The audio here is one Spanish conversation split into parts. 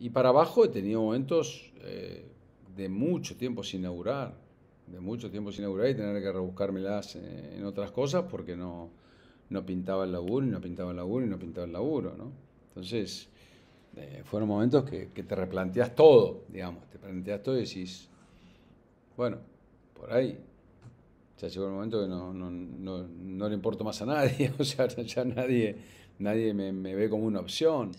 Y para abajo he tenido momentos eh, de mucho tiempo sin inaugurar, de mucho tiempo sin inaugurar y tener que rebuscármelas en otras cosas porque no, pintaba el laburo y no pintaba el laburo y no pintaba el laburo, ¿no? Entonces, eh, fueron momentos que, que, te replanteas todo, digamos, te planteas todo y decís, bueno, por ahí. Ya llegó el momento que no, no, no, le importo más a nadie, o sea, ya nadie, nadie me, me ve como una opción.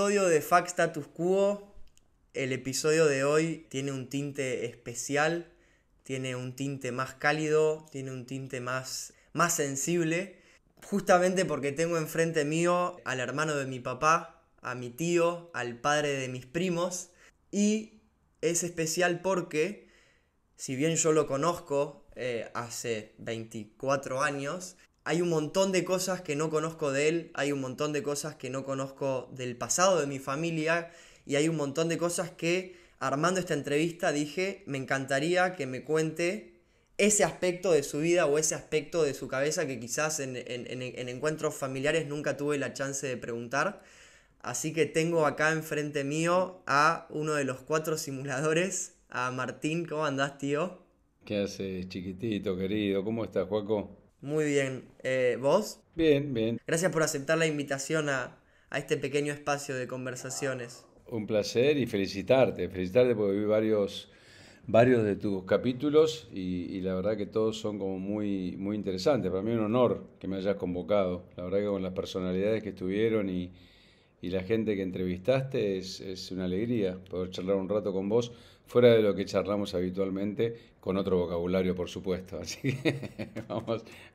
episodio de Fact Status Quo. El episodio de hoy tiene un tinte especial, tiene un tinte más cálido, tiene un tinte más, más sensible, justamente porque tengo enfrente mío al hermano de mi papá, a mi tío, al padre de mis primos, y es especial porque, si bien yo lo conozco eh, hace 24 años, hay un montón de cosas que no conozco de él, hay un montón de cosas que no conozco del pasado de mi familia y hay un montón de cosas que armando esta entrevista dije, me encantaría que me cuente ese aspecto de su vida o ese aspecto de su cabeza que quizás en, encuentros familiares nunca tuve la chance de preguntar. Así que tengo acá enfrente mío a uno de los cuatro simuladores, a Martín. ¿Cómo andás, tío? ¿Qué haces, chiquitito, querido? ¿Cómo estás, Juaco? Muy bien. Eh, ¿Vos? Bien, bien. Gracias por aceptar la invitación a, este pequeño espacio de conversaciones. Un placer y felicitarte, felicitarte porque vi varios, varios de tus capítulos y, la verdad que todos son como muy, muy interesantes. Para mí es un honor que me hayas convocado. La verdad que con las personalidades que estuvieron y, y la gente que entrevistaste es, es una alegría poder charlar un rato con vos fuera de lo que charlamos habitualmente, con otro vocabulario, por supuesto. Así que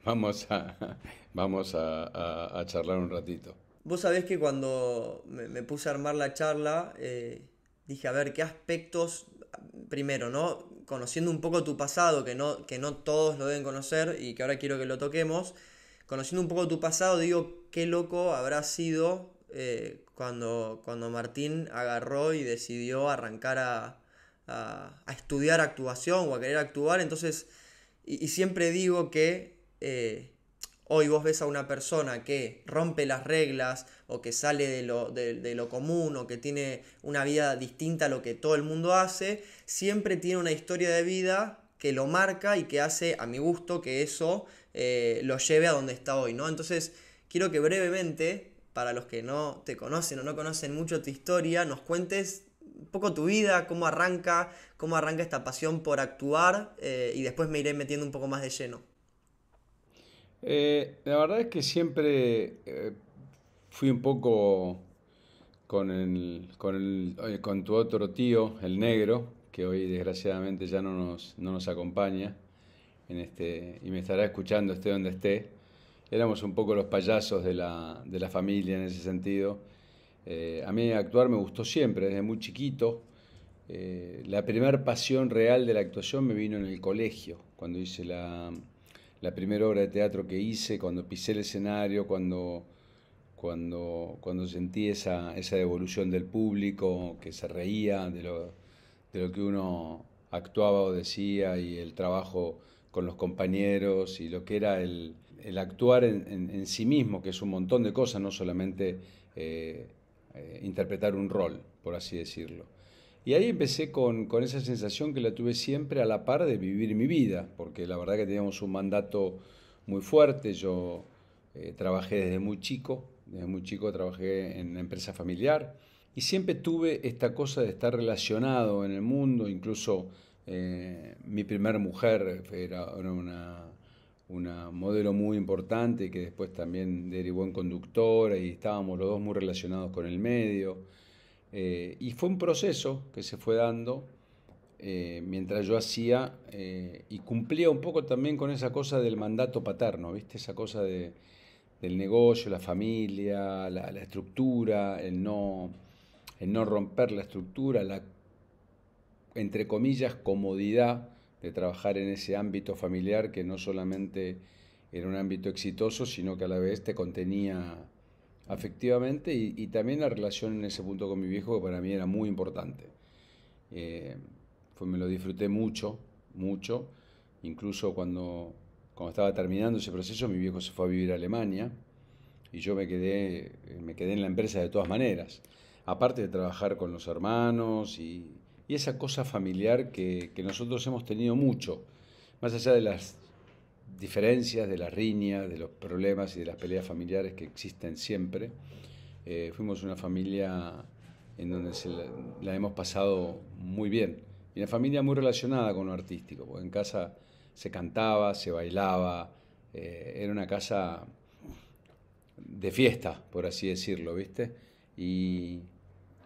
vamos, a, vamos a, charlar un ratito. Vos sabés que cuando me, puse a armar la charla, eh, dije, a ver, ¿qué aspectos, primero, ¿no? Conociendo un poco tu pasado, que no, que no todos lo deben conocer y que ahora quiero que lo toquemos, conociendo un poco tu pasado, digo, qué loco habrá sido eh, cuando, cuando Martín agarró y decidió arrancar a, a, estudiar actuación o a querer actuar. Entonces, y, siempre digo que eh, hoy vos ves a una persona que rompe las reglas o que sale de lo, común o que tiene una vida distinta a lo que todo el mundo hace, siempre tiene una historia de vida que lo marca y que hace a mi gusto que eso eh, lo lleve a donde está hoy, ¿no? Entonces, quiero que brevemente, para los que no te conocen o no conocen mucho tu historia, nos cuentes un poco tu vida, cómo arranca, cómo arranca esta pasión por actuar eh, y después me iré metiendo un poco más de lleno. Eh, la verdad es que siempre eh, fui un poco con, el, con, el, con, tu otro tío, el negro, que hoy desgraciadamente ya no nos, no nos acompaña en este, y me estará escuchando esté donde esté. Éramos un poco los payasos de la, de la familia en ese sentido eh, a mí actuar me gustó siempre, desde muy chiquito. Eh, la primera pasión real de la actuación me vino en el colegio, cuando hice la, primera obra de teatro que hice, cuando pisé el escenario, cuando, cuando, cuando sentí esa, devolución del público, que se reía de lo, que uno actuaba o decía y el trabajo con los compañeros y lo que era el, actuar en, sí mismo, que es un montón de cosas, no solamente eh, eh, interpretar un rol, por así decirlo. Y ahí empecé con, esa sensación que la tuve siempre a la par de vivir mi vida, porque la verdad que teníamos un mandato muy fuerte. Yo eh, trabajé desde muy chico, desde muy chico trabajé en una empresa familiar y siempre tuve esta cosa de estar relacionado en el mundo, incluso eh, mi primera mujer era, una, un modelo muy importante que después también derivó en conductora y estábamos los dos muy relacionados con el medio. Eh, y fue un proceso que se fue dando eh, mientras yo hacía eh, y cumplía un poco también con esa cosa del mandato paterno, ¿viste? Esa cosa del negocio, la familia, la, estructura, el no, el no romper la estructura, la, entre comillas, comodidad de trabajar en ese ámbito familiar que no solamente era un ámbito exitoso, sino que a la vez te contenía afectivamente y, también la relación en ese punto con mi viejo, que para mí era muy importante. Eh, me lo disfruté mucho, mucho. Incluso cuando, cuando estaba terminando ese proceso, mi viejo se fue a vivir a Alemania y yo me quedé, me quedé en la empresa de todas maneras. Aparte de trabajar con los hermanos y, y esa cosa familiar que, nosotros hemos tenido mucho, más allá de las diferencias, de las riñas, de los problemas y de las peleas familiares que existen siempre. Eh, fuimos una familia en donde la, hemos pasado muy bien. Y una familia muy relacionada con lo artístico, porque en casa se cantaba, se bailaba, eh, era una casa de fiesta, por así decirlo, ¿viste? Y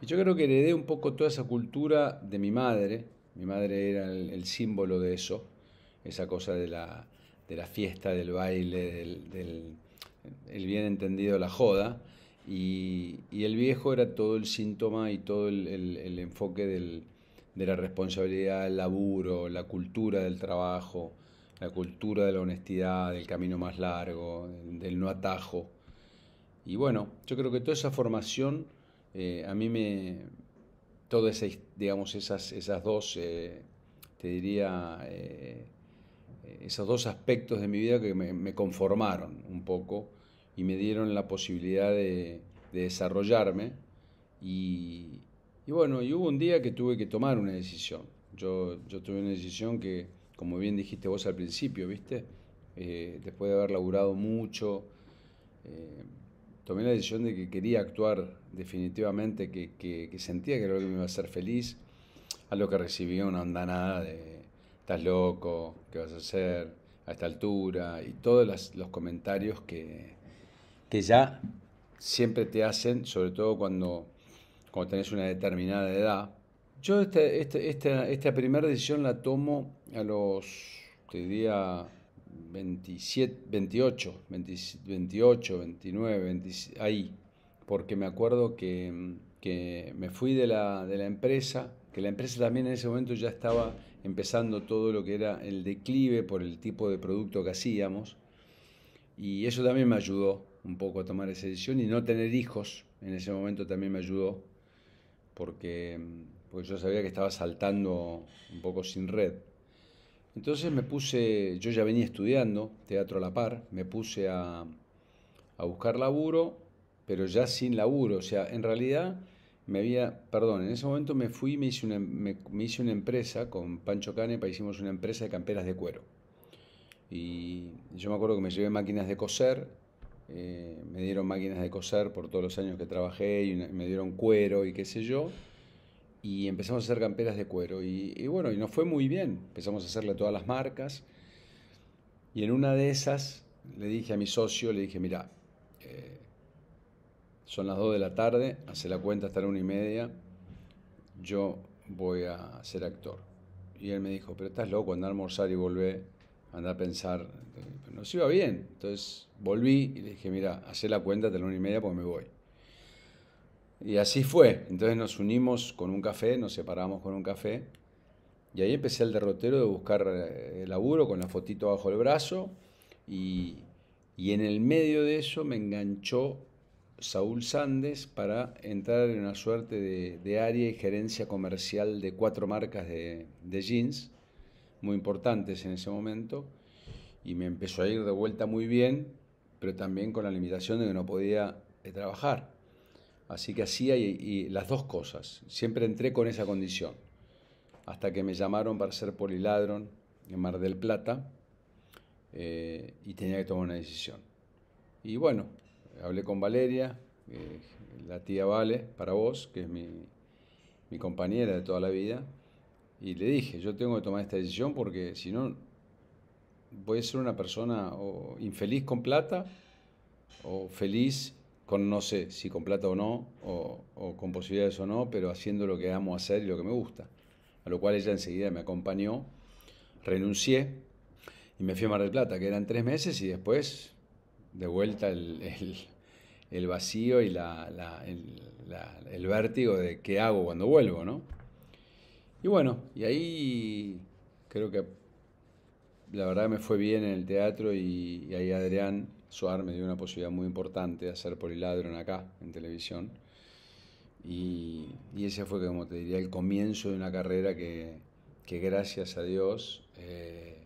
y yo creo que heredé un poco toda esa cultura de mi madre. Mi madre era el, símbolo de eso, esa cosa de la, de la fiesta, del baile, del, el bien entendido, la joda. Y, el viejo era todo el síntoma y todo el, el, enfoque de la responsabilidad, el laburo, la cultura del trabajo, la cultura de la honestidad, del camino más largo, del no atajo. Y bueno, yo creo que toda esa formación eh, a mí me. Todas esas, digamos, esas, esas dos, eh, te diría, eh, esos dos aspectos de mi vida que me, conformaron un poco y me dieron la posibilidad de, desarrollarme. Y, bueno, y hubo un día que tuve que tomar una decisión. Yo, yo tuve una decisión que, como bien dijiste vos al principio, ¿viste? después de haber laburado mucho, eh, tomé la decisión de que quería actuar definitivamente, que, sentía que era lo que me iba a hacer feliz, a lo que recibí una nada de estás loco, qué vas a hacer a esta altura, y todos los, comentarios que, ya siempre te hacen, sobre todo cuando, cuando tenés una determinada edad. Yo este, este, esta, esta primera decisión la tomo a los, te diría, 27, 28, 28, 29, ahí, porque me acuerdo que, me fui de la, empresa, que la empresa también en ese momento ya estaba empezando todo lo que era el declive por el tipo de producto que hacíamos, y eso también me ayudó un poco a tomar esa decisión y no tener hijos en ese momento también me ayudó, porque, porque yo sabía que estaba saltando un poco sin red. Entonces me puse, yo ya venía estudiando teatro a la par, me puse a, buscar laburo, pero ya sin laburo. O sea, en realidad me había, perdón, en ese momento me fui y me hice una, me, hice una empresa con Pancho Canepa, hicimos una empresa de camperas de cuero. Y yo me acuerdo que me llevé máquinas de coser, eh, me dieron máquinas de coser por todos los años que trabajé y me dieron cuero y qué sé yo y empezamos a hacer camperas de cuero. Y, bueno, y nos fue muy bien. Empezamos a hacerle todas las marcas. Y en una de esas le dije a mi socio, le dije, mira, eh, son las 2 de la tarde, hace la cuenta hasta la 1 y media, yo voy a ser actor. Y él me dijo, pero estás loco, anda a almorzar y volver, andar a pensar. no nos iba bien. Entonces volví y le dije, mira, hace la cuenta hasta la 1 y media porque me voy. Y así fue. Entonces nos unimos con un café, nos separamos con un café. Y ahí empecé el derrotero de buscar eh, el laburo con la fotito bajo el brazo. Y, en el medio de eso me enganchó Saúl Sandes para entrar en una suerte de, área y gerencia comercial de cuatro marcas de, de, jeans, muy importantes en ese momento, y me empezó a ir de vuelta muy bien, pero también con la limitación de que no podía eh, trabajar. Así que hacía y, las dos cosas. Siempre entré con esa condición. Hasta que me llamaron para ser poliladron en Mar del Plata eh, y tenía que tomar una decisión. Y bueno, hablé con Valeria, eh, la tía Vale, para vos, que es mi, compañera de toda la vida, y le dije, yo tengo que tomar esta decisión porque si no, voy a ser una persona infeliz con plata o feliz con no sé si con plata o no, o, con posibilidades o no, pero haciendo lo que amo hacer y lo que me gusta. A lo cual ella enseguida me acompañó, renuncié y me fui a Mar del Plata, que eran tres meses y después de vuelta el, vacío y la, el, vértigo de qué hago cuando vuelvo, ¿no? Y bueno, y ahí creo que la verdad me fue bien en el teatro y ahí Adrián Suar me dio una posibilidad muy importante de hacer Poliladron acá, en televisión. Y, ese fue, como te diría, el comienzo de una carrera que, gracias a Dios eh,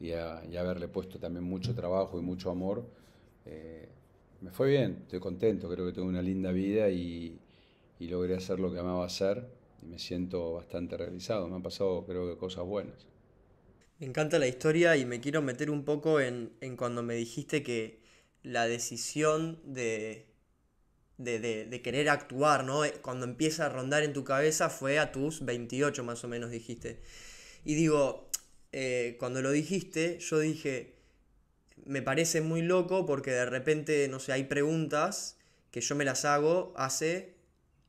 y, a, haberle puesto también mucho trabajo y mucho amor, eh, me fue bien, estoy contento, creo que tengo una linda vida y, logré hacer lo que amaba hacer y me siento bastante realizado, me han pasado creo que cosas buenas. Me encanta la historia y me quiero meter un poco en cuando me dijiste que, la decisión de, querer actuar, ¿no? Eh, cuando empieza a rondar en tu cabeza fue a tus 28 más o menos, dijiste. Y digo, eh, cuando lo dijiste, yo dije, me parece muy loco porque de repente, no sé, hay preguntas que yo me las hago hace,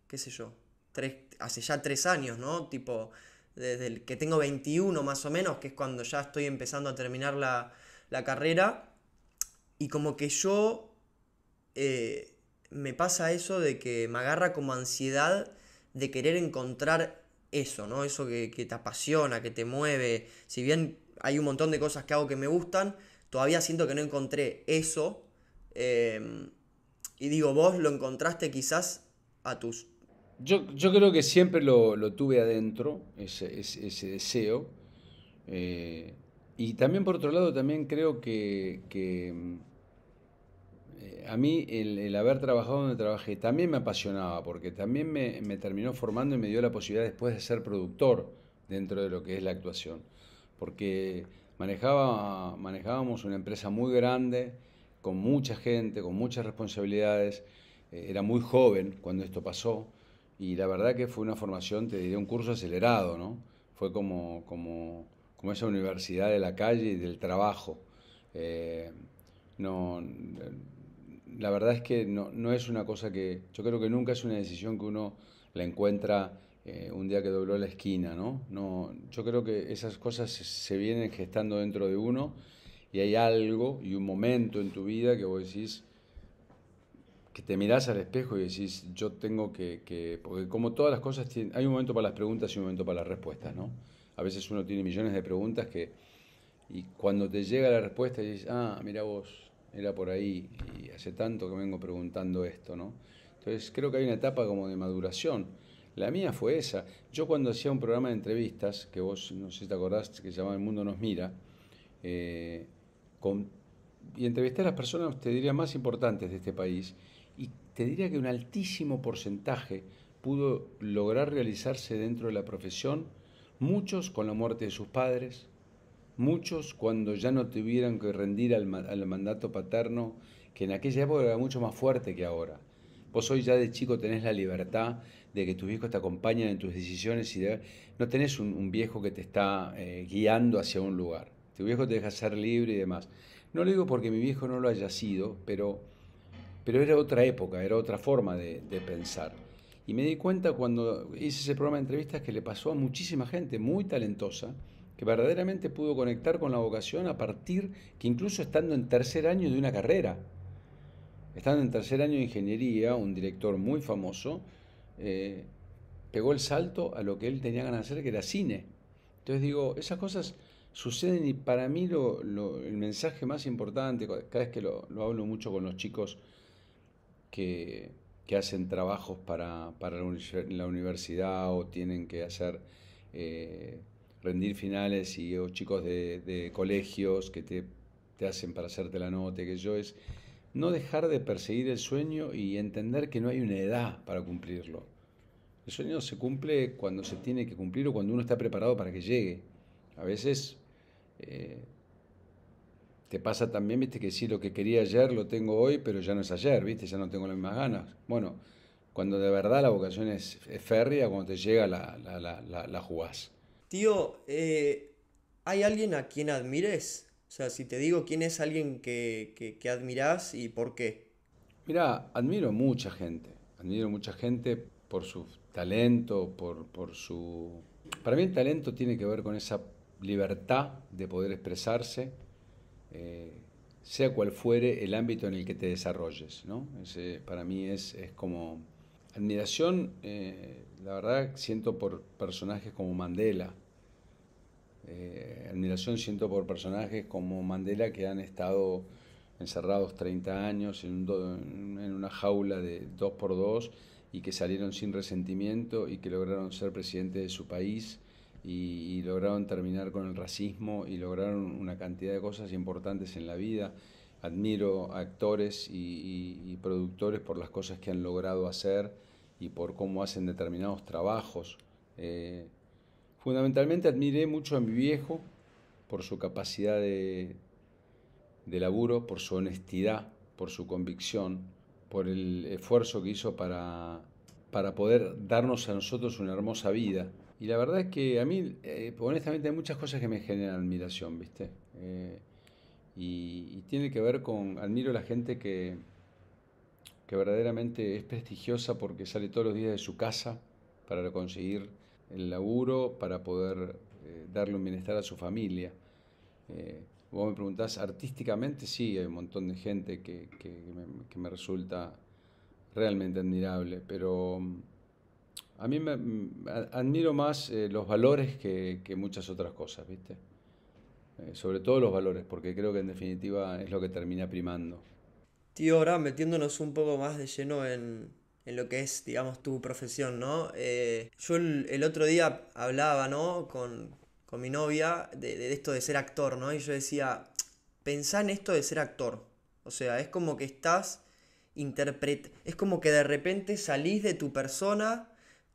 qué sé yo, tres, hace ya tres años, ¿no? Tipo, desde el que tengo 21 más o menos, que es cuando ya estoy empezando a terminar la, la carrera y como que yo eh, me pasa eso de que me agarra como ansiedad de querer encontrar eso, ¿no? Eso que, te apasiona, que te mueve. Si bien hay un montón de cosas que hago que me gustan, todavía siento que no encontré eso. Eh, y digo, vos lo encontraste quizás a tus... Yo, creo que siempre lo, tuve adentro, ese, ese, deseo. Eh, y también por otro lado, también creo que, eh, a mí el, haber trabajado donde trabajé también me apasionaba, porque también me, terminó formando y me dio la posibilidad después de ser productor dentro de lo que es la actuación, porque manejaba, manejábamos una empresa muy grande, con mucha gente, con muchas responsabilidades, eh, era muy joven cuando esto pasó, y la verdad que fue una formación, te diría, un curso acelerado, ¿no? Fue como... como como esa universidad de la calle y del trabajo. Eh, no, la verdad es que no, es una cosa que, yo creo que nunca es una decisión que uno la encuentra eh, un día que dobló la esquina, ¿no? yo creo que esas cosas se, vienen gestando dentro de uno y hay algo y un momento en tu vida que vos decís, que te mirás al espejo y decís, yo tengo que, que porque como todas las cosas, hay un momento para las preguntas y un momento para las respuestas, ¿no? a veces uno tiene millones de preguntas que, y cuando te llega la respuesta y dices, ah, mira vos, era por ahí, y hace tanto que vengo preguntando esto, ¿no? Entonces creo que hay una etapa como de maduración. La mía fue esa. Yo cuando hacía un programa de entrevistas, que vos no sé si te acordás, que se llamaba El Mundo nos mira, eh, y entrevisté a las personas, te diría, más importantes de este país, y te diría que un altísimo porcentaje pudo lograr realizarse dentro de la profesión muchos con la muerte de sus padres, muchos cuando ya no tuvieron que rendir al, mandato paterno, que en aquella época era mucho más fuerte que ahora. Vos hoy ya de chico tenés la libertad de que tus hijos te acompañen en tus decisiones y no tenés un, viejo que te está eh, guiando hacia un lugar. Tu viejo te deja ser libre y demás. No lo digo porque mi viejo no lo haya sido, pero, pero era otra época, era otra forma de pensar. Y me di cuenta cuando hice ese programa de entrevistas que le pasó a muchísima gente muy talentosa, que verdaderamente pudo conectar con la vocación a partir que incluso estando en tercer año de una carrera, estando en tercer año de ingeniería, un director muy famoso, eh, pegó el salto a lo que él tenía ganas de hacer, que era cine. Entonces digo, esas cosas suceden y para mí lo, el mensaje más importante, cada vez que lo hablo mucho con los chicos que que hacen trabajos para, para la universidad o tienen que hacer eh, rendir finales y o chicos de, colegios que te, hacen para hacerte la nota, que yo es no dejar de perseguir el sueño y entender que no hay una edad para cumplirlo. El sueño se cumple cuando se tiene que cumplir o cuando uno está preparado para que llegue. A veces eh, te pasa también, viste, que sí, lo que quería ayer lo tengo hoy, pero ya no es ayer, viste, ya no tengo las mismas ganas. Bueno, cuando de verdad la vocación es, férrea, cuando te llega la, la, la, la jugás. Tío, eh, ¿hay alguien a quien admires? O sea, si te digo quién es alguien que, que, admirás y por qué. Mira, admiro mucha gente. Admiro mucha gente por su talento, por, por su... Para mí el talento tiene que ver con esa libertad de poder expresarse, eh, sea cual fuere el ámbito en el que te desarrolles. ¿no? Ese para mí es, como admiración, eh, la verdad siento por personajes como Mandela, eh, admiración siento por personajes como Mandela que han estado encerrados 30 años en, en una jaula de 2x2 y que salieron sin resentimiento y que lograron ser presidente de su país y, lograron terminar con el racismo y lograron una cantidad de cosas importantes en la vida. Admiro a actores y, productores por las cosas que han logrado hacer y por cómo hacen determinados trabajos. Eh, fundamentalmente admiré mucho a mi viejo por su capacidad de, de laburo, por su honestidad, por su convicción, por el esfuerzo que hizo para, para poder darnos a nosotros una hermosa vida. Y la verdad es que a mí, eh, honestamente, hay muchas cosas que me generan admiración, ¿viste? Eh, y, tiene que ver con, admiro a la gente que, que verdaderamente es prestigiosa porque sale todos los días de su casa para conseguir el laburo, para poder eh, darle un bienestar a su familia. vos me preguntás, artísticamente sí, hay un montón de gente que, que me resulta realmente admirable, pero a mí me mm, admiro más eh, los valores que, muchas otras cosas, ¿viste? Eh, sobre todo los valores, porque creo que en definitiva es lo que termina primando. Tío, ahora metiéndonos un poco más de lleno en, lo que es, digamos, tu profesión, ¿no? Eh, yo el, otro día hablaba, ¿no? Con, mi novia de, esto de ser actor, ¿no? Y yo decía, pensá en esto de ser actor. O sea, es como que estás interpretando. Es como que de repente salís de tu persona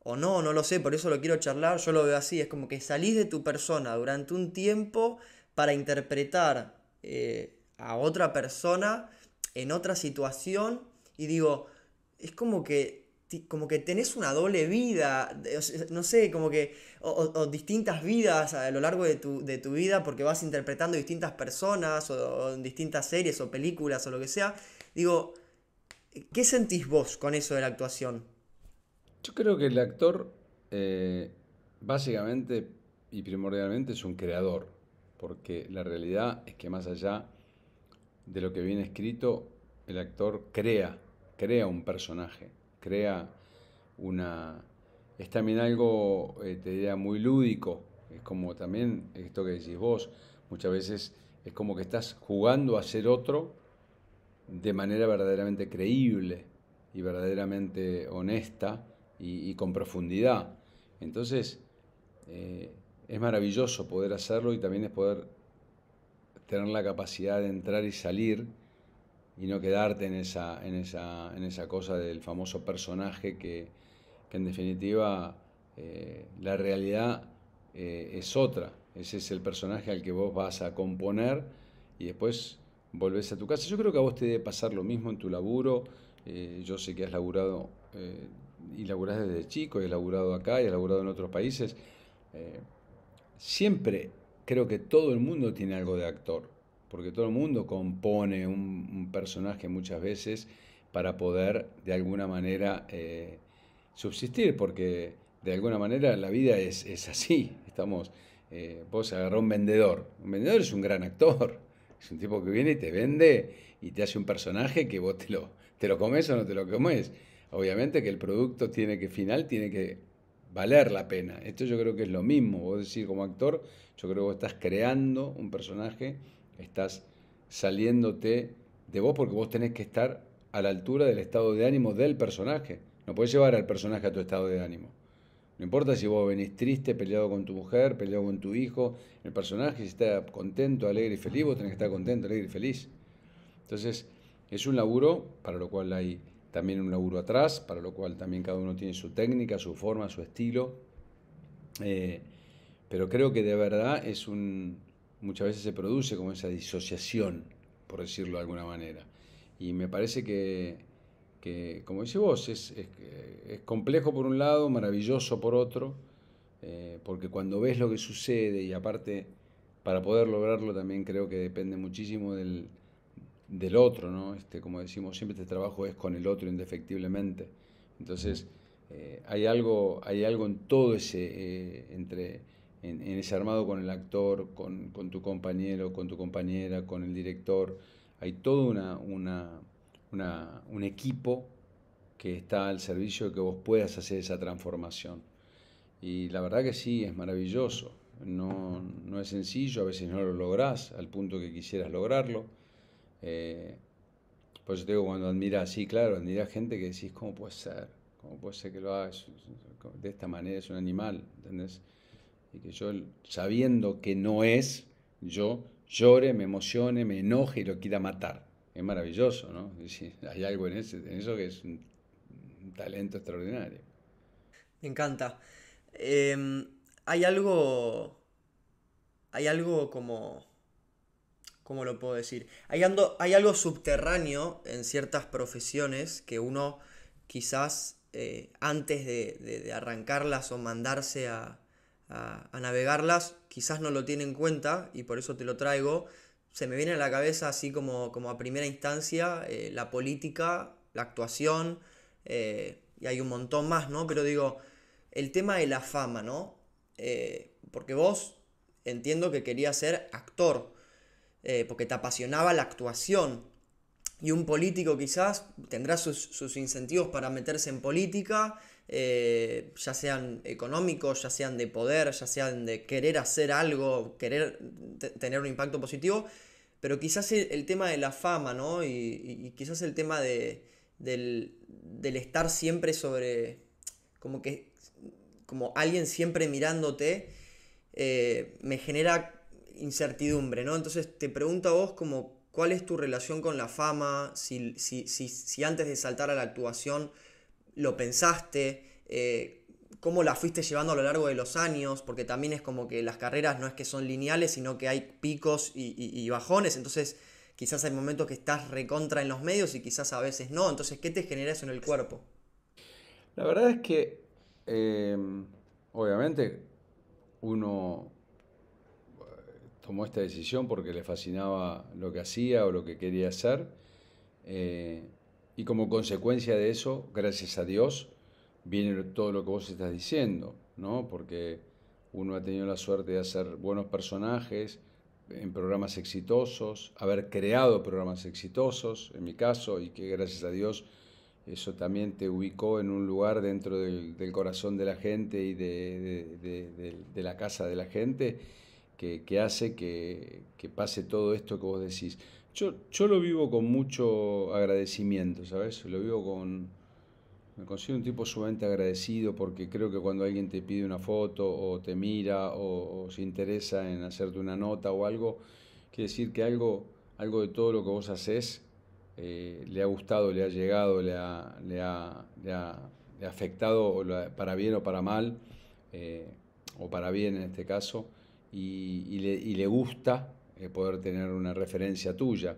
o no, no lo sé, por eso lo quiero charlar, yo lo veo así, es como que salís de tu persona durante un tiempo para interpretar eh, a otra persona en otra situación y digo, es como que, como que tenés una doble vida, no sé, como que, o, distintas vidas a lo largo de tu, de tu, vida porque vas interpretando distintas personas o, distintas series o películas o lo que sea, digo, ¿qué sentís vos con eso de la actuación? Yo creo que el actor eh, básicamente y primordialmente es un creador, porque la realidad es que más allá de lo que viene escrito, el actor crea, crea un personaje, crea una... Es también algo, eh, te diría, muy lúdico, es como también esto que decís vos, muchas veces es como que estás jugando a ser otro de manera verdaderamente creíble y verdaderamente honesta y, con profundidad. Entonces, eh, es maravilloso poder hacerlo y también es poder tener la capacidad de entrar y salir y no quedarte en esa, en esa, en esa cosa del famoso personaje que, en definitiva eh, la realidad eh, es otra. Ese es el personaje al que vos vas a componer y después volvés a tu casa. Yo creo que a vos te debe pasar lo mismo en tu laburo. yo sé que has laburado y laburás desde chico, he laburado acá, he laburado en otros países, eh, siempre creo que todo el mundo tiene algo de actor, porque todo el mundo compone un, personaje muchas veces para poder de alguna manera eh, subsistir, porque de alguna manera la vida es, así, estamos, eh, vos agarrás un vendedor, un vendedor es un gran actor, es un tipo que viene y te vende y te hace un personaje que vos te lo, te lo comes o no te lo comes. Obviamente que el producto tiene que final tiene que valer la pena. Esto yo creo que es lo mismo. Vos decís como actor, yo creo que vos estás creando un personaje, estás saliéndote de vos porque vos tenés que estar a la altura del estado de ánimo del personaje. No puedes llevar al personaje a tu estado de ánimo. No importa si vos venís triste, peleado con tu mujer, peleado con tu hijo, el personaje si está contento, alegre y feliz, vos tenés que estar contento, alegre y feliz. Entonces, es un laburo para lo cual hay también un laburo atrás, para lo cual también cada uno tiene su técnica, su forma, su estilo. Eh, pero creo que de verdad es un. muchas veces se produce como esa disociación, por decirlo de alguna manera. Y me parece que, como dice vos, es, es, complejo por un lado, maravilloso por otro, eh, porque cuando ves lo que sucede y aparte para poder lograrlo también creo que depende muchísimo del, del otro, ¿no? Este, como decimos siempre, este trabajo es con el otro indefectiblemente. Entonces, eh, hay, algo, hay algo en todo ese, eh, entre, en, ese armado con el actor, con, tu compañero, con tu compañera, con el director. Hay todo una, una, un equipo que está al servicio de que vos puedas hacer esa transformación. Y la verdad que sí, es maravilloso. No, no es sencillo, a veces no lo lográs al punto que quisieras lograrlo eh, por digo, cuando admira así, claro, admira gente que decís, ¿cómo puede ser? ¿Cómo puede ser que lo hagas de esta manera? Es un animal, ¿entendés? Y que yo, sabiendo que no es, yo llore, me emocione, me enoje y lo quiera matar. Es maravilloso, ¿no? hay algo en, eso que es un, talento extraordinario. Me encanta. Em, hay algo. Hay algo como ¿Cómo lo puedo decir? Hay, hay algo subterráneo en ciertas profesiones que uno quizás eh, antes de, arrancarlas o mandarse a, navegarlas, quizás no lo tiene en cuenta y por eso te lo traigo. Se me viene a la cabeza así como, a primera instancia eh, la política, la actuación eh, y hay un montón más, ¿no? Pero digo, el tema de la fama, ¿no? porque vos entiendo que querías ser actor. Eh, porque te apasionaba la actuación. Y un político quizás tendrá sus, incentivos para meterse en política, eh, ya sean económicos, ya sean de poder, ya sean de querer hacer algo, querer tener un impacto positivo, pero quizás el, tema de la fama, ¿no? Y, quizás el tema de, del, estar siempre sobre, como que, como alguien siempre mirándote, eh, me genera incertidumbre, ¿no? Entonces te pregunto a vos como cuál es tu relación con la fama, si, si, antes de saltar a la actuación lo pensaste, eh, cómo la fuiste llevando a lo largo de los años, porque también es como que las carreras no es que son lineales, sino que hay picos y, bajones, entonces quizás hay momentos que estás recontra en los medios y quizás a veces no, entonces ¿qué te genera eso en el cuerpo? La verdad es que, eh, obviamente, uno tomó esta decisión porque le fascinaba lo que hacía o lo que quería hacer. Eh, y como consecuencia de eso, gracias a Dios, viene todo lo que vos estás diciendo, ¿no? Porque uno ha tenido la suerte de hacer buenos personajes en programas exitosos, haber creado programas exitosos, en mi caso, y que gracias a Dios eso también te ubicó en un lugar dentro del, corazón de la gente y de la casa de la gente que, hace que, pase todo esto que vos decís. Yo, lo vivo con mucho agradecimiento, ¿sabes? Lo vivo con... Me considero un tipo sumamente agradecido porque creo que cuando alguien te pide una foto o te mira o, se interesa en hacerte una nota o algo, quiere decir que algo, algo de todo lo que vos haces eh, le ha gustado, le ha llegado, le ha, afectado para bien o para mal, eh, o para bien en este caso y, le, gusta eh, poder tener una referencia tuya.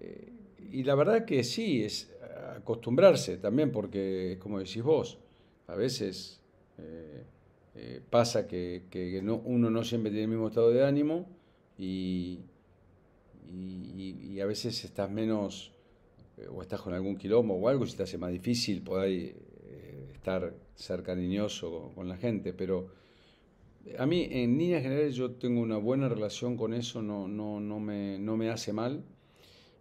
Eh, y la verdad que sí, es acostumbrarse también, porque es como decís vos, a veces eh, pasa que, uno no siempre tiene el mismo estado de ánimo y, a veces estás menos o estás con algún quilombo o algo, si te hace más difícil poder estar ser cariñoso con, con la gente, pero a mí en líneas generales yo tengo una buena relación con eso, no, no, no, me, no me hace mal.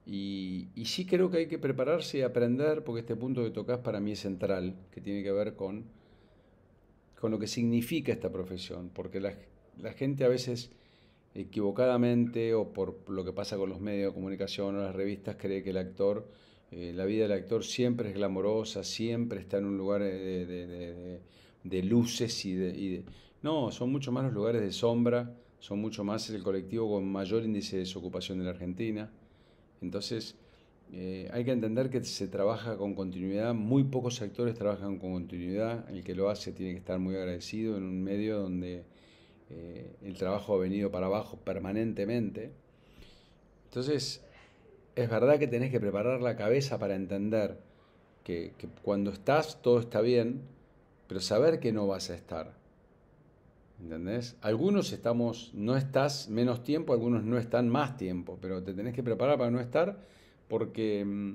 Y, sí creo que hay que prepararse y aprender, porque este punto que tocas para mí es central, que tiene que ver con, con lo que significa esta profesión, porque la, gente a veces equivocadamente o por lo que pasa con los medios de comunicación o las revistas cree que el actor, eh, la vida del actor siempre es glamorosa, siempre está en un lugar eh, de, luces y, de... No, son mucho más los lugares de sombra, son mucho más el colectivo con mayor índice de desocupación de la Argentina. Entonces, eh, hay que entender que se trabaja con continuidad, muy pocos sectores trabajan con continuidad, el que lo hace tiene que estar muy agradecido en un medio donde eh, el trabajo ha venido para abajo permanentemente. Entonces, es verdad que tenés que preparar la cabeza para entender que cuando estás todo está bien, pero saber que no vas a estar ¿Entendés? Algunos estamos, no estás menos tiempo, algunos no están más tiempo, pero te tenés que preparar para no estar porque, mm,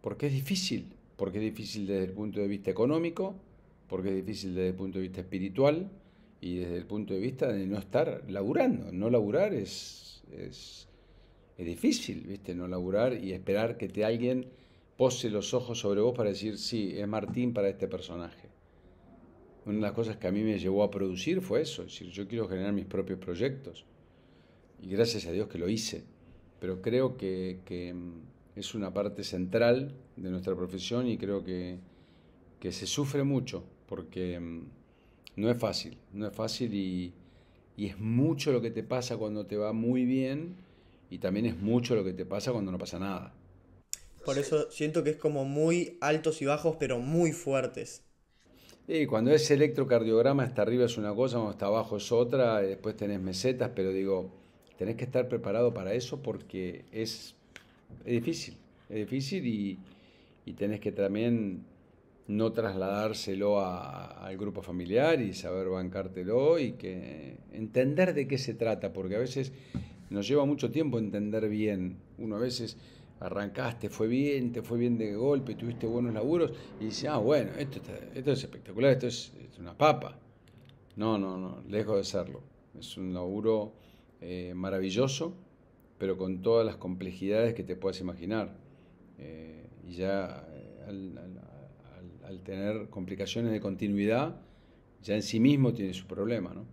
porque es difícil, porque es difícil desde el punto de vista económico, porque es difícil desde el punto de vista espiritual y desde el punto de vista de no estar laburando. No laburar es, es, es difícil, ¿viste? No laburar y esperar que te alguien pose los ojos sobre vos para decir, sí, es Martín para este personaje una de las cosas que a mí me llevó a producir fue eso, es decir, yo quiero generar mis propios proyectos. Y gracias a Dios que lo hice. Pero creo que, mm, es una parte central de nuestra profesión y creo que, se sufre mucho porque mm, no es fácil, no es fácil y, y es mucho lo que te pasa cuando te va muy bien y también es mucho lo que te pasa cuando no pasa nada. Por eso siento que es como muy altos y bajos, pero muy fuertes. Y cuando es electrocardiograma, hasta arriba es una cosa, está abajo es otra, después tenés mesetas, pero digo, tenés que estar preparado para eso porque es, difícil, es difícil y, y, tenés que también no trasladárselo al grupo familiar y saber bancártelo y que entender de qué se trata, porque a veces nos lleva mucho tiempo entender bien. Uno a veces arrancaste, fue bien, te fue bien de golpe, tuviste buenos laburos, y dices, ah, bueno, esto, es espectacular, esto es, una papa. No, no, no, lejos de serlo. Es un laburo eh, maravilloso, pero con todas las complejidades que te puedas imaginar. Eh, y ya eh, al, tener complicaciones de continuidad, ya en sí mismo tiene su problema, ¿no?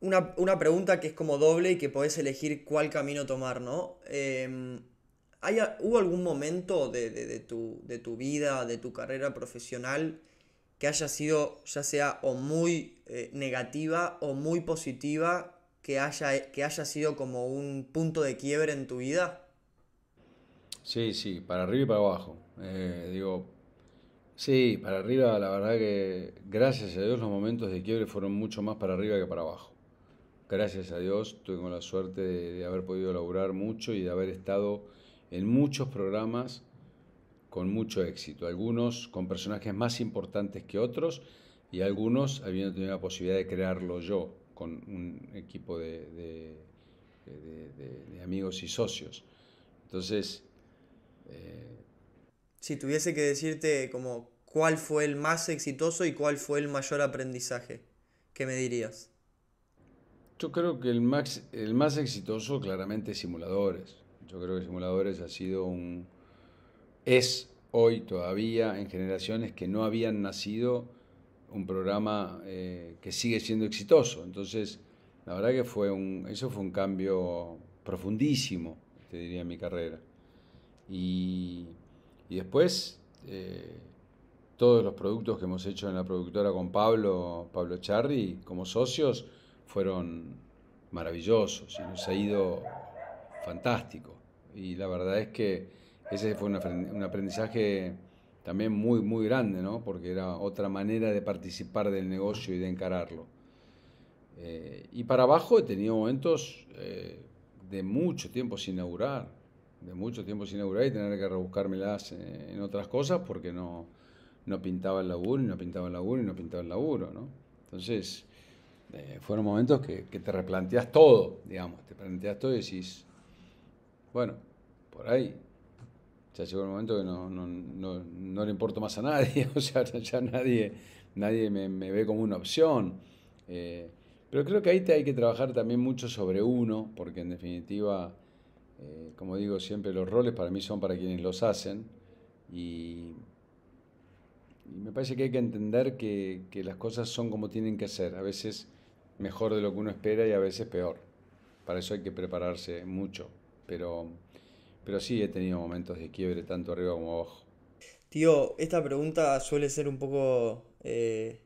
Una, una pregunta que es como doble y que podés elegir cuál camino tomar, ¿no? Em, ¿Hay, ¿Hubo algún momento de, tu, de tu vida, de tu carrera profesional, que haya sido ya sea o muy eh, negativa o muy positiva, que haya, que haya sido como un punto de quiebre en tu vida? Sí, sí, para arriba y para abajo. Eh, digo, sí, para arriba la verdad que gracias a Dios los momentos de quiebre fueron mucho más para arriba que para abajo. Gracias a Dios tengo la suerte de, de haber podido laburar mucho y de haber estado en muchos programas con mucho éxito, algunos con personajes más importantes que otros y algunos habiendo tenido la posibilidad de crearlo yo con un equipo de, amigos y socios. Entonces... Eh, si tuviese que decirte como cuál fue el más exitoso y cuál fue el mayor aprendizaje, ¿qué me dirías? Yo creo que el más, el más exitoso claramente es simuladores. Yo creo que simuladores ha sido un... es hoy todavía en generaciones que no habían nacido un programa eh, que sigue siendo exitoso. Entonces, la verdad que fue un, eso fue un cambio profundísimo, te diría, en mi carrera. Y, después, eh, todos los productos que hemos hecho en la productora con Pablo, Pablo Charri, como socios, fueron maravillosos y nos ha ido fantástico y la verdad es que ese fue un aprendizaje también muy, muy grande, ¿no? porque era otra manera de participar del negocio y de encararlo. Eh, y para abajo he tenido momentos eh, de mucho tiempo sin inaugurar, de mucho tiempo sin inaugurar y tener que rebuscármelas en, otras cosas porque no, pintaba el laburo, no pintaba el laburo, y no pintaba el laburo. ¿no? Entonces, eh, fueron momentos que, te replanteas todo, digamos, te planteas todo y decís, bueno, por ahí. Ya llegó el momento que no, le importo más a nadie, o sea, ya nadie, nadie me, ve como una opción. Eh, pero creo que ahí te hay que trabajar también mucho sobre uno, porque en definitiva, eh, como digo siempre, los roles para mí son para quienes los hacen. Y, me parece que hay que entender que, las cosas son como tienen que ser, a veces mejor de lo que uno espera y a veces peor. Para eso hay que prepararse mucho pero, sí he tenido momentos de quiebre tanto arriba como abajo. Tío, esta pregunta suele ser un poco... Eh,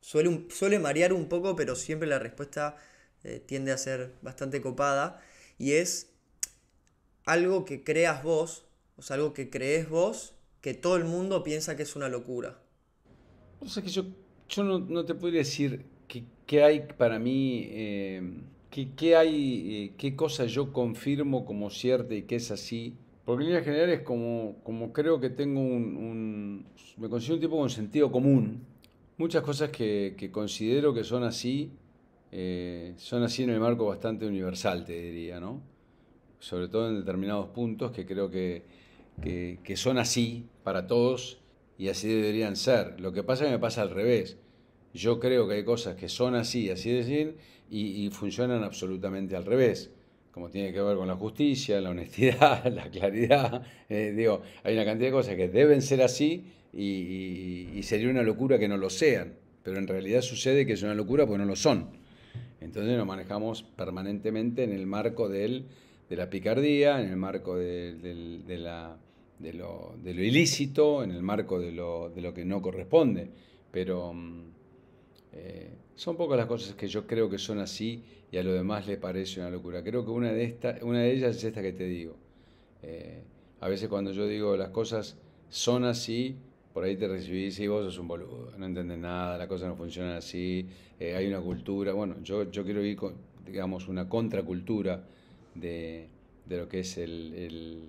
suele, suele marear un poco, pero siempre la respuesta eh, tiende a ser bastante copada. Y es algo que creas vos, o sea, algo que crees vos, que todo el mundo piensa que es una locura. O sea, que yo, yo no, te puedo decir que, hay para mí... Eh, ¿Qué, qué hay, eh, qué cosas yo confirmo como cierta y que es así? Porque en líneas generales, como, como creo que tengo un, Me considero un tipo con sentido común. Muchas cosas que, que considero que son así, eh, son así en el marco bastante universal, te diría, ¿no? Sobre todo en determinados puntos que creo que, que, que son así para todos y así deberían ser. Lo que pasa es que me pasa al revés. Yo creo que hay cosas que son así, así decir, y, funcionan absolutamente al revés como tiene que ver con la justicia, la honestidad, la claridad. Eh, digo, hay una cantidad de cosas que deben ser así y, sería una locura que no lo sean, pero en realidad sucede que es una locura porque no lo son. Entonces nos manejamos permanentemente en el marco del, de la picardía, en el marco de, la, lo, de, lo, ilícito, en el marco de lo, de lo que no corresponde. Pero mm, eh, son pocas las cosas que yo creo que son así y a lo demás le parece una locura. Creo que una de, esta, una de ellas es esta que te digo. Eh, a veces cuando yo digo las cosas son así, por ahí te recibís y vos sos un boludo, no entendés nada, las cosas no funcionan así, eh, hay una cultura. Bueno, yo, yo quiero ir con, digamos, una contracultura de, lo que es el,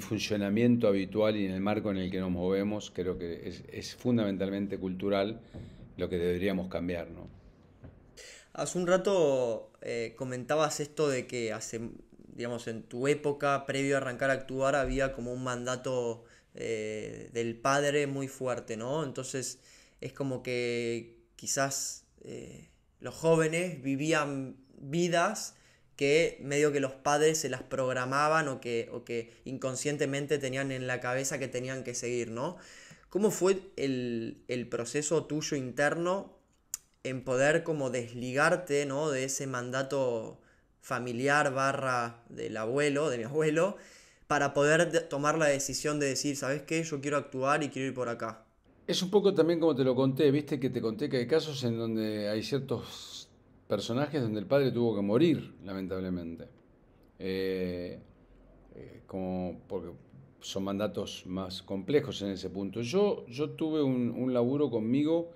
funcionamiento habitual y en el marco en el que nos movemos. Creo que es, es fundamentalmente cultural lo que deberíamos cambiar, ¿no? Hace un rato eh, comentabas esto de que hace, digamos, en tu época, previo a arrancar a actuar, había como un mandato eh, del padre muy fuerte, ¿no? Entonces es como que quizás eh, los jóvenes vivían vidas que medio que los padres se las programaban o que, o que inconscientemente tenían en la cabeza que tenían que seguir, ¿no? ¿Cómo fue el, proceso tuyo interno en poder como desligarte ¿no? de ese mandato familiar barra del abuelo, de mi abuelo, para poder tomar la decisión de decir, ¿sabes qué? Yo quiero actuar y quiero ir por acá. Es un poco también como te lo conté, viste que te conté que hay casos en donde hay ciertos personajes donde el padre tuvo que morir, lamentablemente. Eh, eh, como porque son mandatos más complejos en ese punto. Yo, yo tuve un, laburo conmigo,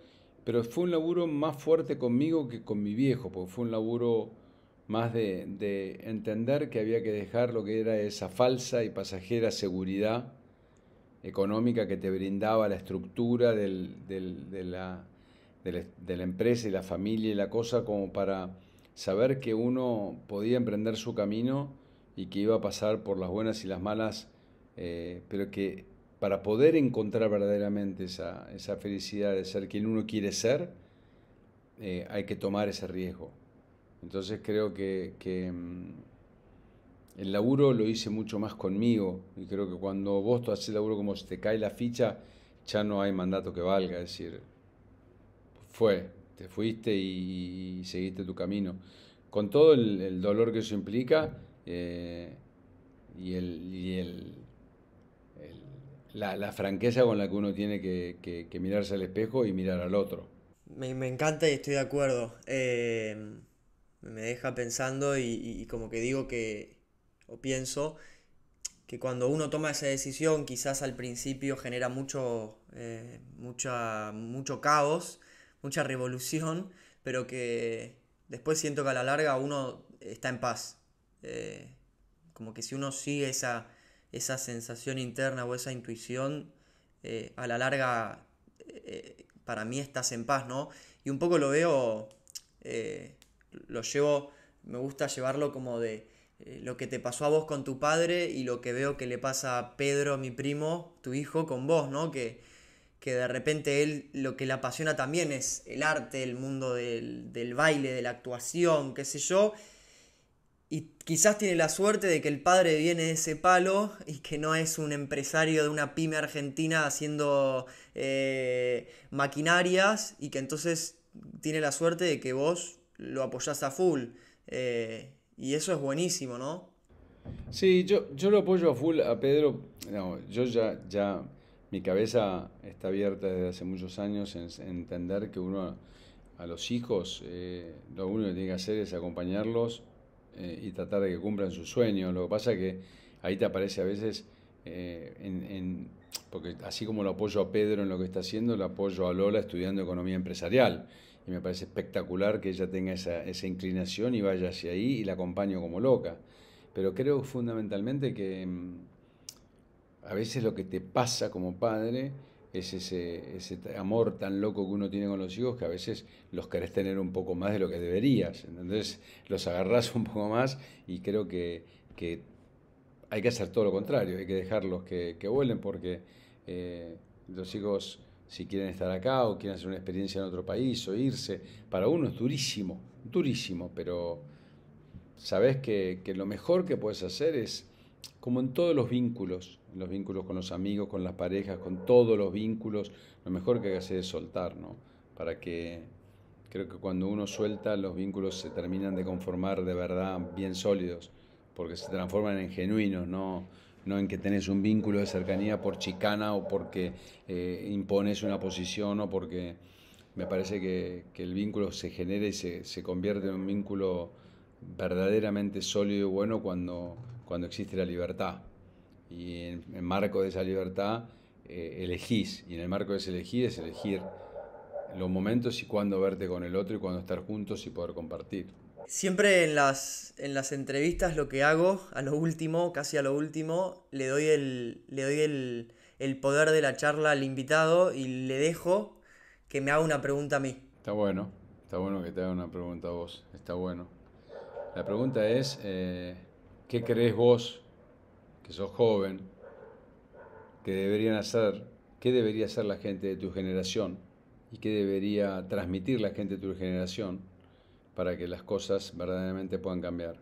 pero fue un laburo más fuerte conmigo que con mi viejo, porque fue un laburo más de, de entender que había que dejar lo que era esa falsa y pasajera seguridad económica que te brindaba la estructura de, la, de, la, de la empresa y la familia y la cosa como para saber que uno podía emprender su camino y que iba a pasar por las buenas y las malas eh, pero que para poder encontrar verdaderamente esa, esa, felicidad de ser quien uno quiere ser, eh, hay que tomar ese riesgo. Entonces creo que, mm, el laburo lo hice mucho más conmigo y creo que cuando vos tú haces el laburo como si te cae la ficha, ya no hay mandato que valga, es decir, fue, te fuiste y, seguiste tu camino. Con todo el, dolor que eso implica eh, y el, la, franqueza con la que uno tiene que, mirarse al espejo y mirar al otro. Me, encanta y estoy de acuerdo. Eh, me deja pensando y, como que digo que, o pienso, que cuando uno toma esa decisión quizás al principio genera mucho, eh, mucho caos, mucha revolución, pero que después siento que a la larga uno está en paz. Eh, como que si uno sigue esa, esa sensación interna o esa intuición, eh, a la larga, eh, para mí estás en paz, ¿no? Y un poco lo veo, eh, lo llevo, me gusta llevarlo como de lo que te pasó a vos con tu padre y lo que veo que le pasa a Pedro, mi primo, tu hijo, con vos, ¿no? Que, que de repente él lo que le apasiona también es el arte, el mundo del, del baile, de la actuación, qué sé yo, y quizás tiene la suerte de que el padre viene de ese palo y que no es un empresario de una pyme argentina haciendo eh, maquinarias y que entonces tiene la suerte de que vos lo apoyás a full. Eh, y eso es buenísimo, ¿no? Sí, yo, yo lo apoyo a full a Pedro. No, yo ya, ya mi cabeza está abierta desde hace muchos años en, entender que uno a, los hijos eh, lo único que tiene que hacer es acompañarlos eh, y tratar de que cumplan sus sueños. Lo que pasa es que ahí te aparece a veces, eh, porque así como lo apoyo a Pedro en lo que está haciendo, lo apoyo a Lola estudiando economía empresarial. Y me parece espectacular que ella tenga esa, esa inclinación y vaya hacia ahí y la acompaño como loca. Pero creo fundamentalmente que mm, a veces lo que te pasa como padre es ese, amor tan loco que uno tiene con los hijos que a veces los querés tener un poco más de lo que deberías. Entonces los agarrás un poco más y creo que, hay que hacer todo lo contrario, hay que dejarlos que, que vuelen porque eh, los hijos si quieren estar acá o quieren hacer una experiencia en otro país o irse, para uno es durísimo, durísimo, pero sabes que, que lo mejor que puedes hacer es, como en todos los vínculos, los vínculos con los amigos, con las parejas, con todos los vínculos, lo mejor que hagas es soltar, ¿no? Para que creo que cuando uno suelta, los vínculos se terminan de conformar de verdad bien sólidos, porque se transforman en genuinos, no, en que tenés un vínculo de cercanía por chicana o porque eh, impones una posición o porque me parece que, el vínculo se genera y se, convierte en un vínculo verdaderamente sólido y bueno cuando, cuando existe la libertad y en el marco de esa libertad eh, elegís, y en el marco de ese elegir es elegir los momentos y cuándo verte con el otro y cuándo estar juntos y poder compartir. Siempre en las, en las entrevistas lo que hago, a lo último, casi a lo último, le doy el, le doy el, poder de la charla al invitado y le dejo que me haga una pregunta a mí. Está bueno, está bueno que te haga una pregunta a vos, está bueno. La pregunta es, eh, ¿qué crees vos que sos joven, que deberían hacer, qué debería hacer la gente de tu generación y qué debería transmitir la gente de tu generación para que las cosas verdaderamente puedan cambiar.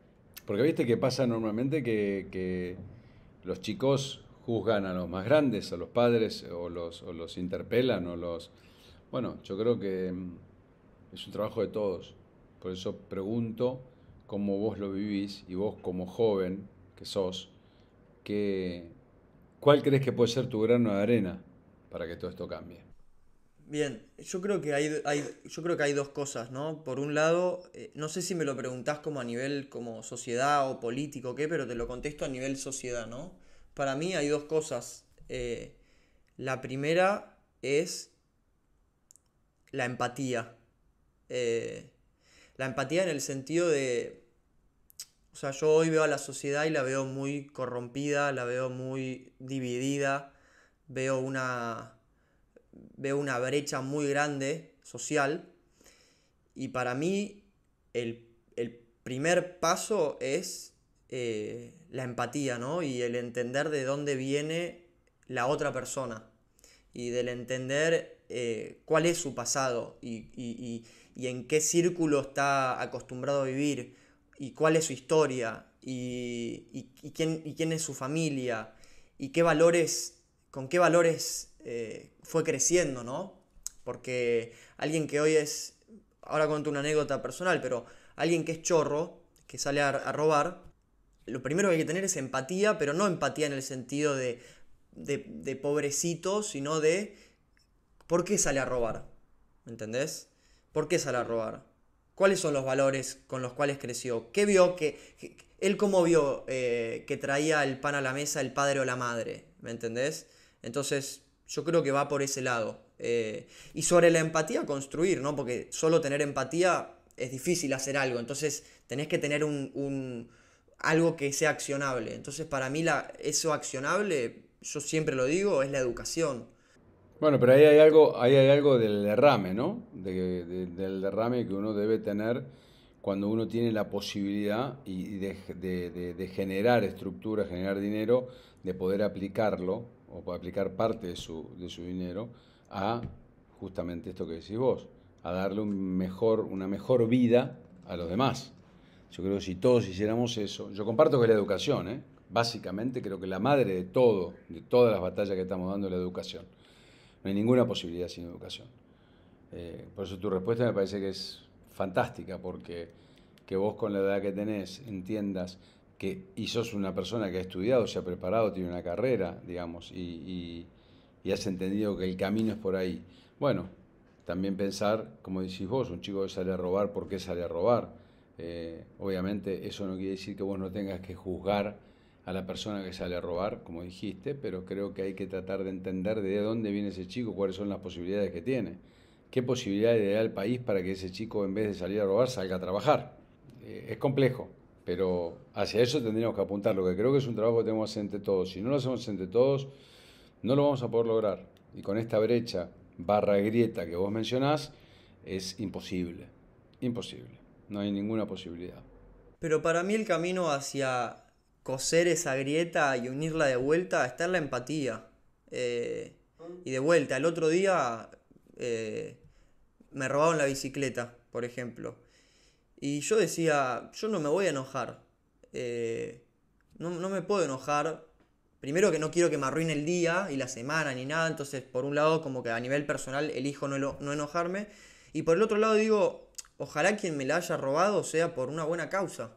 Porque viste que pasa normalmente que, los chicos juzgan a los más grandes, a los padres, o los, o los interpelan, o los... Bueno, yo creo que mm, es un trabajo de todos. Por eso pregunto cómo vos lo vivís y vos como joven que sos, que, ¿cuál crees que puede ser tu grano de arena para que todo esto cambie? Bien, yo creo que hay, yo creo que hay dos cosas, ¿no? Por un lado, eh, no sé si me lo preguntás como a nivel como sociedad o político o qué, pero te lo contesto a nivel sociedad, ¿no? Para mí hay dos cosas. Eh, la primera es la empatía. Eh, la empatía en el sentido de o sea, yo hoy veo a la sociedad y la veo muy corrompida, la veo muy dividida, veo una, veo una brecha muy grande social. Y para mí el, primer paso es eh, la empatía, ¿no? Y el entender de dónde viene la otra persona. Y del entender eh, cuál es su pasado y en qué círculo está acostumbrado a vivir y cuál es su historia y, quién, y quién es su familia y qué valores, con qué valores eh, fue creciendo, ¿no? Porque alguien que hoy es, ahora cuento una anécdota personal, pero alguien que es chorro, que sale a, robar, lo primero que hay que tener es empatía, pero no empatía en el sentido de, de, de pobrecito, sino de por qué sale a robar, ¿me ¿entendés? ¿Por qué sale a robar? cuáles son los valores con los cuales creció, qué vio, que, él cómo vio eh, que traía el pan a la mesa el padre o la madre, ¿me entendés? Entonces yo creo que va por ese lado. Eh, y sobre la empatía construir, ¿no? Porque solo tener empatía es difícil hacer algo, entonces tenés que tener un, algo que sea accionable. Entonces para mí la, eso accionable, yo siempre lo digo, es la educación. Bueno, pero ahí hay algo, ahí hay algo del derrame, ¿no? del derrame que uno debe tener cuando uno tiene la posibilidad y de, generar estructura, generar dinero, de poder aplicarlo o aplicar parte de su, dinero a justamente esto que decís vos, a darle un mejor, una mejor vida a los demás. Yo creo que si todos hiciéramos eso, yo comparto que la educación, ¿eh? básicamente creo que la madre de todo, de todas las batallas que estamos dando es la educación no hay ninguna posibilidad sin educación. Eh, por eso tu respuesta me parece que es fantástica, porque que vos con la edad que tenés entiendas que, y sos una persona que ha estudiado, se ha preparado, tiene una carrera, digamos, y, has entendido que el camino es por ahí. Bueno, también pensar, como decís vos, un chico que sale a robar, ¿por qué sale a robar? Eh, obviamente eso no quiere decir que vos no tengas que juzgar a la persona que sale a robar, como dijiste, pero creo que hay que tratar de entender de dónde viene ese chico, cuáles son las posibilidades que tiene, qué posibilidades le da el país para que ese chico en vez de salir a robar salga a trabajar. Eh, es complejo, pero hacia eso tendríamos que apuntar, lo que creo que es un trabajo que tenemos que hacer entre todos. Si no lo hacemos entre todos, no lo vamos a poder lograr. Y con esta brecha barra grieta que vos mencionás, es imposible, imposible, no hay ninguna posibilidad. Pero para mí el camino hacia coser esa grieta y unirla de vuelta está en la empatía. Eh, y de vuelta, el otro día eh, me robaron la bicicleta, por ejemplo. Y yo decía, yo no me voy a enojar. Eh, no, me puedo enojar. Primero que no quiero que me arruine el día y la semana ni nada. Entonces, por un lado, como que a nivel personal elijo no, no enojarme. Y por el otro lado digo, ojalá quien me la haya robado sea por una buena causa.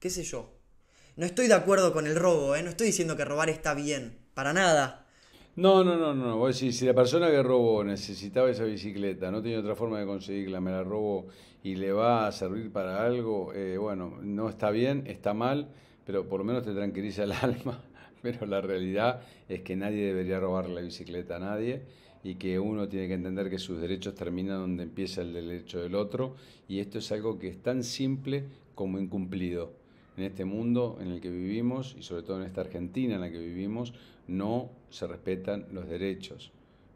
¿Qué sé yo? No estoy de acuerdo con el robo, ¿eh? no estoy diciendo que robar está bien, para nada. No, no, no, no. si la persona que robó necesitaba esa bicicleta, no tenía otra forma de conseguirla, me la robó y le va a servir para algo, eh, bueno, no está bien, está mal, pero por lo menos te tranquiliza el alma. Pero la realidad es que nadie debería robar la bicicleta a nadie y que uno tiene que entender que sus derechos terminan donde empieza el derecho del otro y esto es algo que es tan simple como incumplido en este mundo en el que vivimos y sobre todo en esta Argentina en la que vivimos, no se respetan los derechos,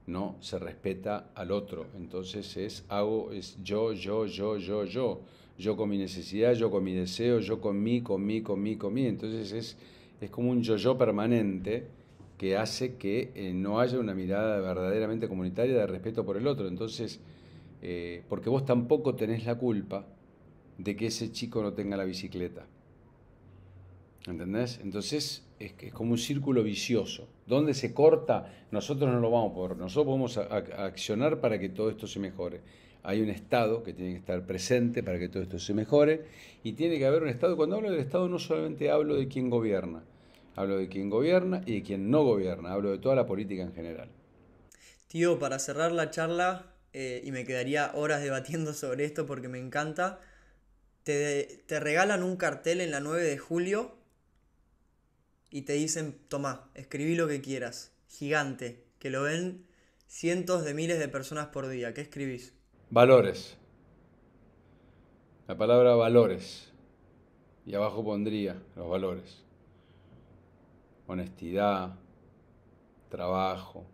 no se respeta al otro. Entonces es hago, es yo, yo, yo, yo, yo. Yo con mi necesidad, yo con mi deseo, yo con mí, con mí, con mí, con mí. Entonces es, es como un yo-yo permanente que hace que eh, no haya una mirada verdaderamente comunitaria de respeto por el otro. Entonces, eh, porque vos tampoco tenés la culpa de que ese chico no tenga la bicicleta ¿Entendés? Entonces es, como un círculo vicioso. Donde se corta, nosotros no lo vamos a poder. Nosotros vamos a, accionar para que todo esto se mejore. Hay un Estado que tiene que estar presente para que todo esto se mejore. Y tiene que haber un Estado. Cuando hablo del Estado no solamente hablo de quien gobierna. Hablo de quien gobierna y de quien no gobierna. Hablo de toda la política en general. Tío, para cerrar la charla, eh, y me quedaría horas debatiendo sobre esto porque me encanta, te, te regalan un cartel en la 9 de julio y te dicen, tomá, escribí lo que quieras, gigante, que lo ven cientos de miles de personas por día. ¿Qué escribís? Valores. La palabra valores. Y abajo pondría los valores. Honestidad, trabajo,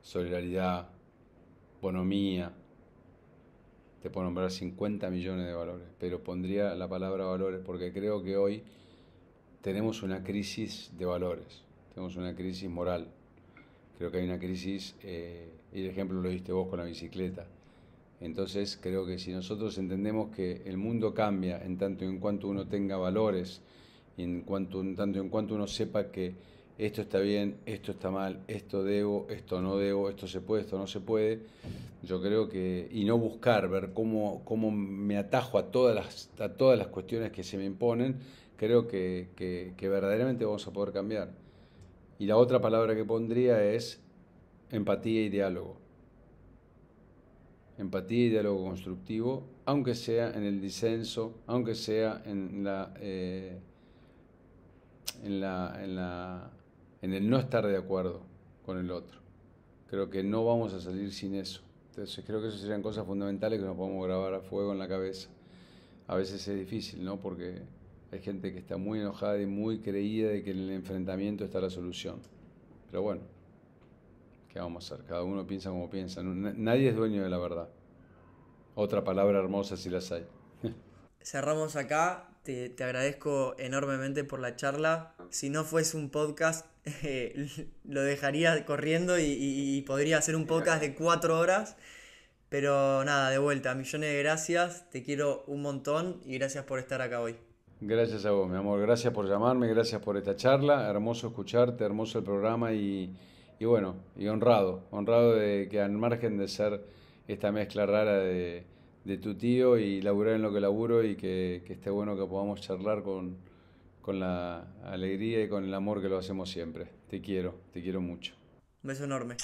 solidaridad, bonomía. Te puedo nombrar 50 millones de valores, pero pondría la palabra valores porque creo que hoy tenemos una crisis de valores, tenemos una crisis moral. Creo que hay una crisis, eh, y el ejemplo lo diste vos con la bicicleta. Entonces creo que si nosotros entendemos que el mundo cambia en tanto y en cuanto uno tenga valores, en, cuanto, tanto y en cuanto uno sepa que esto está bien, esto está mal, esto debo, esto no debo, esto se puede, esto no se puede. Yo creo que, y no buscar, ver cómo, cómo me atajo a todas, a todas las cuestiones que se me imponen, creo que, que, verdaderamente vamos a poder cambiar. Y la otra palabra que pondría es empatía y diálogo. Empatía y diálogo constructivo, aunque sea en el disenso, aunque sea en la, eh, en, la, en, la, en el no estar de acuerdo con el otro. Creo que no vamos a salir sin eso. Entonces creo que esas serían cosas fundamentales que nos podemos grabar a fuego en la cabeza. A veces es difícil, ¿no? Porque hay gente que está muy enojada y muy creída de que en el enfrentamiento está la solución. Pero bueno, ¿qué vamos a hacer? Cada uno piensa como piensa. Nadie es dueño de la verdad. Otra palabra hermosa si las hay. Cerramos acá. Te, agradezco enormemente por la charla. Si no fuese un podcast, lo dejaría corriendo y, podría hacer un podcast de cuatro horas. Pero nada, de vuelta, millones de gracias, te quiero un montón y gracias por estar acá hoy. Gracias a vos, mi amor. Gracias por llamarme, gracias por esta charla. Hermoso escucharte, hermoso el programa y, bueno, y honrado. Honrado de que al margen de ser esta mezcla rara de, de tu tío y laburar en lo que laburo y que, que esté bueno que podamos charlar con, con, la alegría y con el amor que lo hacemos siempre. Te quiero, te quiero mucho. Un beso enorme.